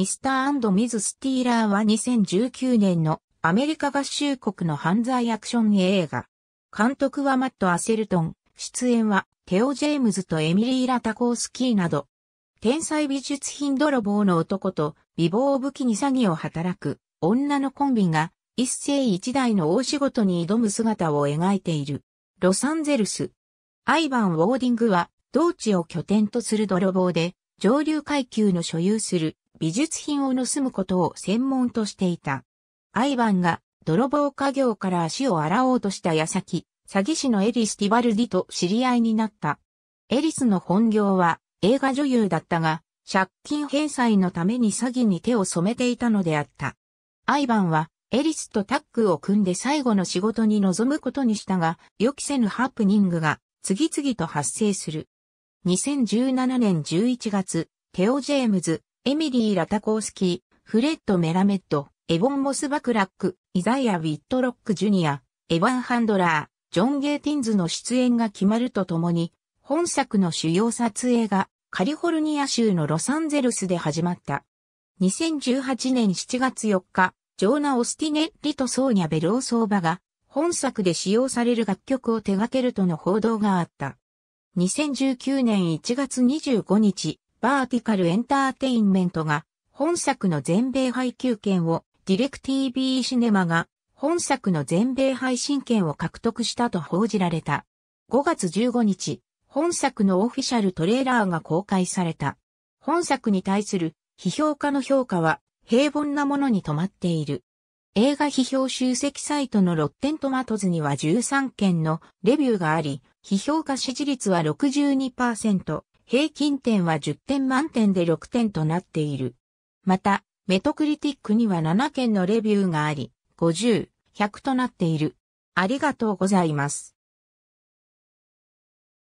ミスターミズ・スティーラーは2019年のアメリカ合衆国の犯罪アクション映画。監督はマット・アセルトン、出演はテオ・ジェームズとエミリー・ラタコースキーなど、天才美術品泥棒の男と美貌を武器に詐欺を働く女のコンビが一世一代の大仕事に挑む姿を描いている。ロサンゼルス。アイバン・ウォーディングは同地を拠点とする泥棒で上流階級の所有する美術品を盗むことを専門としていた。アイバンが泥棒家業から足を洗おうとした矢先、詐欺師のエリス・ティバルディと知り合いになった。エリスの本業は映画女優だったが、借金返済のために詐欺に手を染めていたのであった。アイバンはエリスとタッグを組んで最後の仕事に臨むことにしたが、予期せぬハプニングが次々と発生する。2017年11月、テオ・ジェームズ、エミリー・ラタコースキー、フレッド・メラメット、エボン・モスバクラック、イザイア・ウィットロック・ジュニア、エヴァン・ハンドラー、ジョン・ゲーティンズの出演が決まるとともに、本作の主要撮影がカリフォルニア州のロサンゼルスで始まった。2018年7月4日、ジョーナ・オスティネッリとソーニャ・ベローソーバが本作で使用される楽曲を手掛けるとの報道があった。2019年1月25日、バーティカルエンターテインメントが本作の全米配給権をディレクティビーシネマが本作の全米配信権を獲得したと報じられた。5月15日、本作のオフィシャルトレーラーが公開された。本作に対する批評家の評価は平凡なものに止まっている。映画批評集積サイトのロッテントマトズには13件のレビューがあり、批評家支持率は62%、平均点は10点満点で6点となっている。また、メトクリティックには7件のレビューがあり、50、100となっている。ありがとうございます。